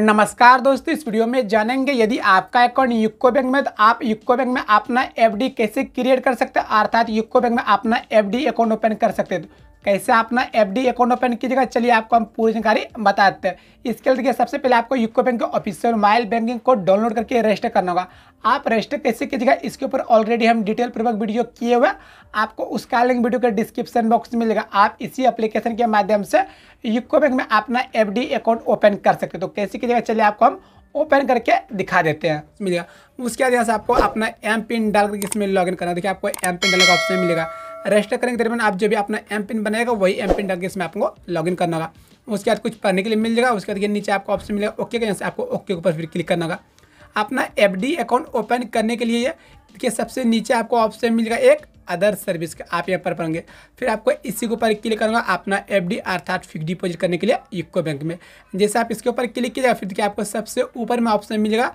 नमस्कार दोस्तों इस वीडियो में जानेंगे यदि आपका अकाउंट यूको बैंक में तो आप यूको बैंक में अपना एफडी कैसे क्रिएट कर सकते हैं अर्थात यूको बैंक में अपना एफडी अकाउंट ओपन कर सकते हैं कैसे अपना एफ डी अकाउंट ओपन कीजिएगा चलिए आपको हम पूरी जानकारी बताते हैं इसके लिए देखिए सबसे पहले आपको यूको बैंक के ऑफिशियल मोबाइल बैंकिंग को डाउनलोड करके रजिस्टर करना होगा आप रजिस्टर कैसे कीजिएगा इसके ऊपर ऑलरेडी हम डिटेल पूर्वक वीडियो किए हुए आपको उसका लिंक वीडियो के डिस्क्रिप्शन बॉक्स में मिलेगा आप इसी एप्लीकेशन के माध्यम से यूको बैंक में अपना एफ अकाउंट ओपन कर सकते हो तो कैसे कीजिएगा चलिए आपको हम ओपन करके दिखा देते हैं मिलेगा उसके बाद यहाँ से आपको अपना एम पिन डाल करके इसमें लॉगिन करना देखिए आपको एम पिन डालने का ऑप्शन मिलेगा रजिस्टर करने के दरमियान आप जो भी अपना एम पिन बनाएगा वही एम पिन डाल इसमें आपको लॉगिन करना होगा उसके बाद कुछ पढ़ने के लिए मिल जाएगा उसके बाद ये नीचे आपको ऑप्शन मिलेगा ओके का यहाँ से आपको ओके के ऊपर फिर क्लिक करना होगा अपना एफ अकाउंट ओपन करने के लिए देखिए सबसे नीचे आपको ऑप्शन मिलेगा एक अदर सर्विस का आप यहाँ पर पढ़ेंगे फिर आपको इसी के ऊपर क्लिक करूँगा अपना एफ डी अर्थात फिक्स डिपोजिट करने के लिए यूको बैंक में जैसे आप इसके ऊपर क्लिक कीजिएगा फिर देखिए आपको सबसे ऊपर में ऑप्शन मिलेगा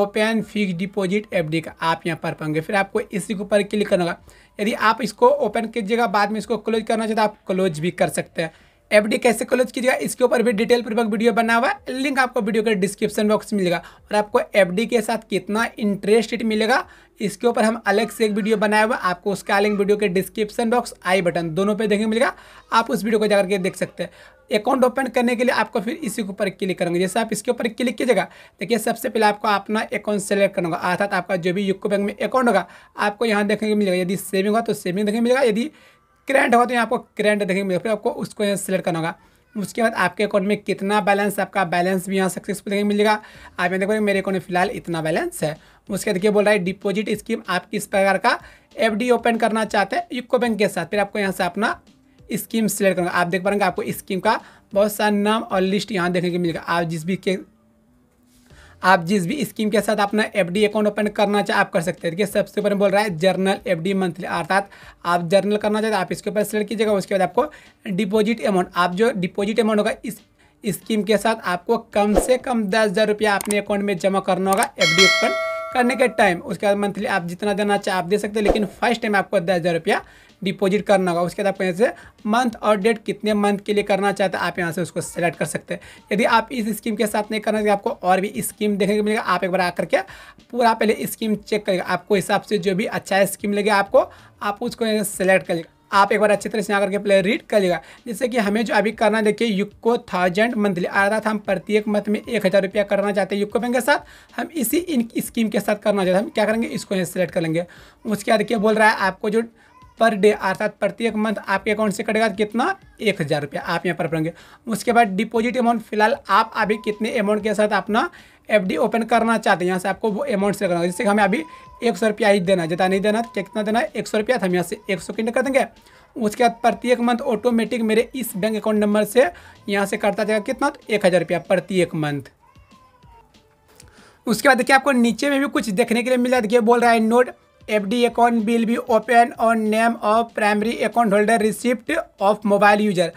ओपन फिक्स डिपोजिट एफ का आप यहाँ पर पाएंगे फिर आपको इसी के ऊपर क्लिक करना होगा यदि आप इसको ओपन कीजिएगा बाद में इसको क्लोज करना चाहते आप क्लोज भी कर सकते हैं एफ कैसे क्लोज कीजिएगा इसके ऊपर भी डिटेल पूर्वक वीडियो बना हुआ है लिंक आपको वीडियो के डिस्क्रिप्शन बॉक्स में मिलेगा और आपको एफ के साथ कितना इंटरेस्ट रेट मिलेगा इसके ऊपर हम अलग से एक वीडियो बनाया हुआ आपको उसका लिंक वीडियो के डिस्क्रिप्शन बॉक्स आई बटन दोनों पे देखने मिलेगा आप उस वीडियो को जाकर के देख सकते हैं अकाउंट ओपन करने के लिए आपको फिर इसी के ऊपर क्लिक करेंगे जैसे आप इसके ऊपर क्लिक कीजिएगा देखिए सबसे पहले आपको अपना अकाउंट सेलेक्ट करना होगा अर्थात आपका जो भी यूको बैंक में अकाउंट होगा आपको यहाँ देखने को मिलेगा यदि सेविंग होगा तो सेविंग देखने मिलेगा यदि करेंट होगा तो यहाँ आपको करेंट देखने मिलेगा फिर आपको उसको यहाँ सेलेक्ट करना होगा उसके बाद आपके अकाउंट में कितना बैलेंस आपका बैलेंस भी यहाँ सक्सेसफुल देखने मिलेगा आप यहाँ देखोगे मेरे अकाउंट में फिलहाल इतना बैलेंस है उसके बाद देखिए बोल रहा है डिपॉजिट स्कीम आप किस प्रकार का एफ ओपन करना चाहते हैं यूको बैंक के साथ फिर आपको यहाँ से अपना स्कीम सेलेक्ट करूँगा आप देख पाएंगे आपको स्कीम का बहुत सारा नाम और लिस्ट यहाँ देखने को मिलेगा आप जिस भी के आप जिस भी स्कीम के साथ अपना एफ अकाउंट ओपन करना चाहे आप कर सकते हैं देखिए सबसे ऊपर बोल रहा है जर्नल एफ मंथली अर्थात आप जर्नल करना चाहते हैं आप इसके ऊपर सेलेक्ट कीजिएगा उसके बाद आपको डिपोजिट अमाउंट आप जो डिपोजिट अमाउंट होगा इस स्कीम के साथ आपको कम से कम दस हज़ार रुपया अपने अकाउंट में जमा करना होगा एफ ओपन करने के टाइम उसके बाद मंथली आप जितना देना चाहे आप दे सकते हैं लेकिन फर्स्ट टाइम आपको दस हज़ार रुपया डिपॉजिट करना होगा उसके बाद आपको यहाँ से मंथ और डेट कितने मंथ के लिए करना चाहते हैं आप यहाँ से उसको सेलेक्ट कर सकते हैं यदि आप इस स्कीम के साथ नहीं करना आपको और भी स्कीम देखने को मिलेगा आप एक बार आकर के पूरा पहले स्कीम चेक करेगा आपको हिसाब से जो भी अच्छा स्कीम लगे आपको आप उसको सेलेक्ट कर लेगा आप एक बार अच्छी तरह से आकर के प्ले रीड कर लेगा जैसे कि हमें जो अभी करना देखिए यूको थाउजेंड मंथली अर्थात हम प्रत्येक मंथ में एक हज़ार रुपया करना चाहते हैं यूको बैंक के साथ हम इसी इन स्कीम के साथ करना चाहते हैं हम क्या करेंगे इसको यहाँ सेलेक्ट कर लेंगे उसके बाद देखिए बोल रहा है आपको जो पर डे अर्थात प्रत्येक मंथ आपके अकाउंट से कटेगा तो कितना एक हज़ार रुपया आप यहाँ पर भरेंगे उसके बाद डिपॉजिट अमाउंट फिलहाल आप अभी कितने अमाउंट के साथ अपना एफ ओपन करना चाहते हैं यहाँ से आपको वो अमाउंट से करना जैसे हमें अभी एक सौ रुपया ही देना जितना नहीं देना तो कितना देना एक सौ रुपया हम यहाँ से एक सौ कर देंगे उसके बाद प्रत्येक मंथ ऑटोमेटिक मेरे इस बैंक अकाउंट नंबर से यहाँ से करता जाएगा कितना तो एक हज़ार रुपया प्रत्येक मंथ उसके बाद देखिए आपको नीचे में भी कुछ देखने के लिए मिल देखिए बोल रहा है note F D account will be open on name of primary account holder receipt of mobile user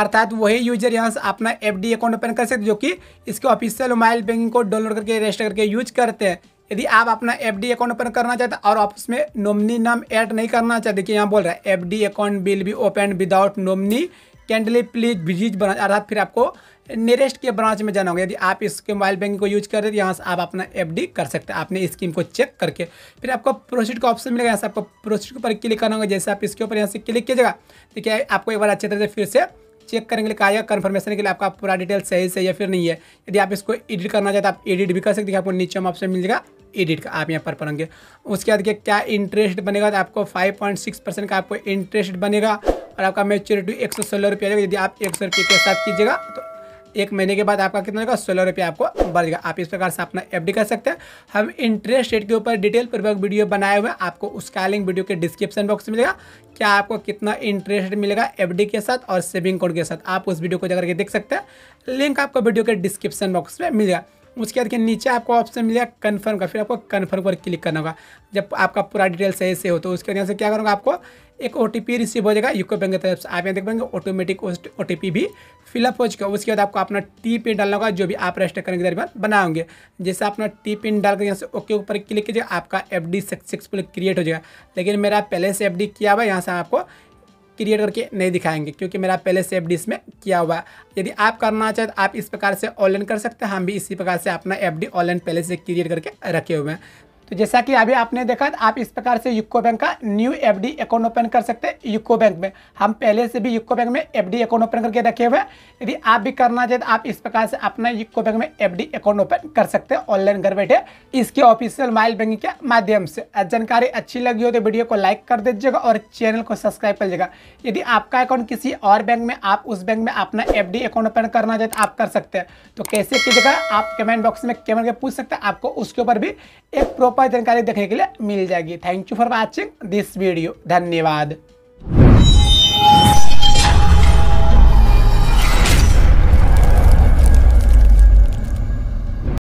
अर्थात वही यूजर यहाँ से अपना एफ डी अकाउंट ओपन कर सकते जो कि इसके ऑफिशियल मोबाइल बैंकिंग को डाउनलोड करके रजिस्टर करके यूज करते हैं यदि आप अपना एफ डी अकाउंट ओपन करना चाहते और आप उसमें नोमनी नाम ऐड नहीं करना चाहते देखिए यहाँ बोल रहा है F D account will be open without nominee kindly please visit branch अर्थात फिर आपको नियरेस्ट के ब्रांच में जाना होगा यदि आप इसके मोबाइल बैंकिंग को यूज कर रहे हैं तो यहाँ से आप अपना एफ कर सकते हैं आपने स्कीम को चेक करके फिर आपको प्रोसीड का ऑप्शन मिलेगा यहाँ से आपको प्रोसीड के ऊपर क्लिक करना होगा जैसे आप इसके ऊपर यहाँ से क्लिक कीजिएगा देखिए आपको एक बार अच्छे तरह से फिर से चेक करने के लिए कहा जाएगा कन्फर्मेशन के लिए आपका पूरा डिटेल सही से या फिर नहीं है यदि आप इसको एडिट करना चाहते तो आप एडिट भी कर सकते हैं आपको नीचे में ऑप्शन मिल जाएगा एडिट का आप यहाँ पर पढ़ेंगे उसके बाद क्या इंटरेस्ट बनेगा तो आपको 5.6 परसेंट का आपको इंटरेस्ट बनेगा और आपका मेच्योरिटी एक सौ सोलह रुपया यदि आप एक सौ रुपये के साथ कीजिएगा तो एक महीने के बाद आपका कितना होगा सोलह रुपया आपको बढ़ जाएगा आप इस प्रकार से अपना एफ कर सकते हैं हम इंटरेस्ट रेट के ऊपर डिटेल पूर्वक वीडियो बनाए हुए आपको उसका लिंक वीडियो के डिस्क्रिप्शन बॉक्स में मिलेगा क्या आपको कितना इंटरेस्ट रेट मिलेगा एफ के साथ और सेविंग अकाउंट के साथ आप उस वीडियो को जाकर के देख सकते हैं लिंक आपको वीडियो के डिस्क्रिप्शन बॉक्स में मिलेगा उसके बाद के नीचे आपको ऑप्शन मिलेगा कन्फर्म का फिर आपको कन्फर्म पर क्लिक करना होगा जब आपका पूरा डिटेल सही से हो तो उसके बाद यहाँ से क्या करूँगा आपको एक ओ रिसीव हो जाएगा यूको बैंक की तरफ से आप यहाँ देख पाएंगे ऑटोमेटिक ओ भी फिलअप हो चुका है उसके बाद आपको अपना टी पिन डालना होगा जो भी आप रजिस्टर करने के दरमियान बनाओगे जैसे अपना टी पिन डाल कर यहाँ से ओके ऊपर क्लिक कीजिए आपका एफ सक्सेसफुल क्रिएट हो जाएगा लेकिन मेरा पहले से एफ किया हुआ है यहाँ से आपको क्रिएट करके नहीं दिखाएंगे क्योंकि मेरा पहले से डी इसमें किया हुआ है यदि आप करना चाहें तो आप इस प्रकार से ऑनलाइन कर सकते हैं हम भी इसी प्रकार से अपना एफ डी ऑनलाइन पहले से क्रिएट करके रखे हुए हैं तो जैसा कि अभी आपने देखा तो आप इस प्रकार से यूको बैंक का न्यू एफडी अकाउंट ओपन कर सकते हैं यूको बैंक में हम पहले से भी यूको बैंक में एफडी अकाउंट ओपन करके रखे हुए हैं यदि आप भी करना चाहते तो आप इस प्रकार से अपना यूको बैंक में एफडी अकाउंट ओपन कर सकते हैं ऑनलाइन घर बैठे इसके ऑफिशियल मोबाइल बैंकिंग के माध्यम से जानकारी अच्छी लगी हो तो वीडियो को लाइक कर दीजिएगा और चैनल को सब्सक्राइब कर लीजिएगा यदि आपका अकाउंट किसी और बैंक में आप उस बैंक में अपना एफ अकाउंट ओपन करना चाहते तो आप कर सकते हैं तो कैसे कीजिएगा आप कमेंट बॉक्स में कमेंट पूछ सकते हैं आपको उसके ऊपर भी एक प्रॉपर जानकारी देखने के लिए मिल जाएगी thank you for watching this video धन्यवाद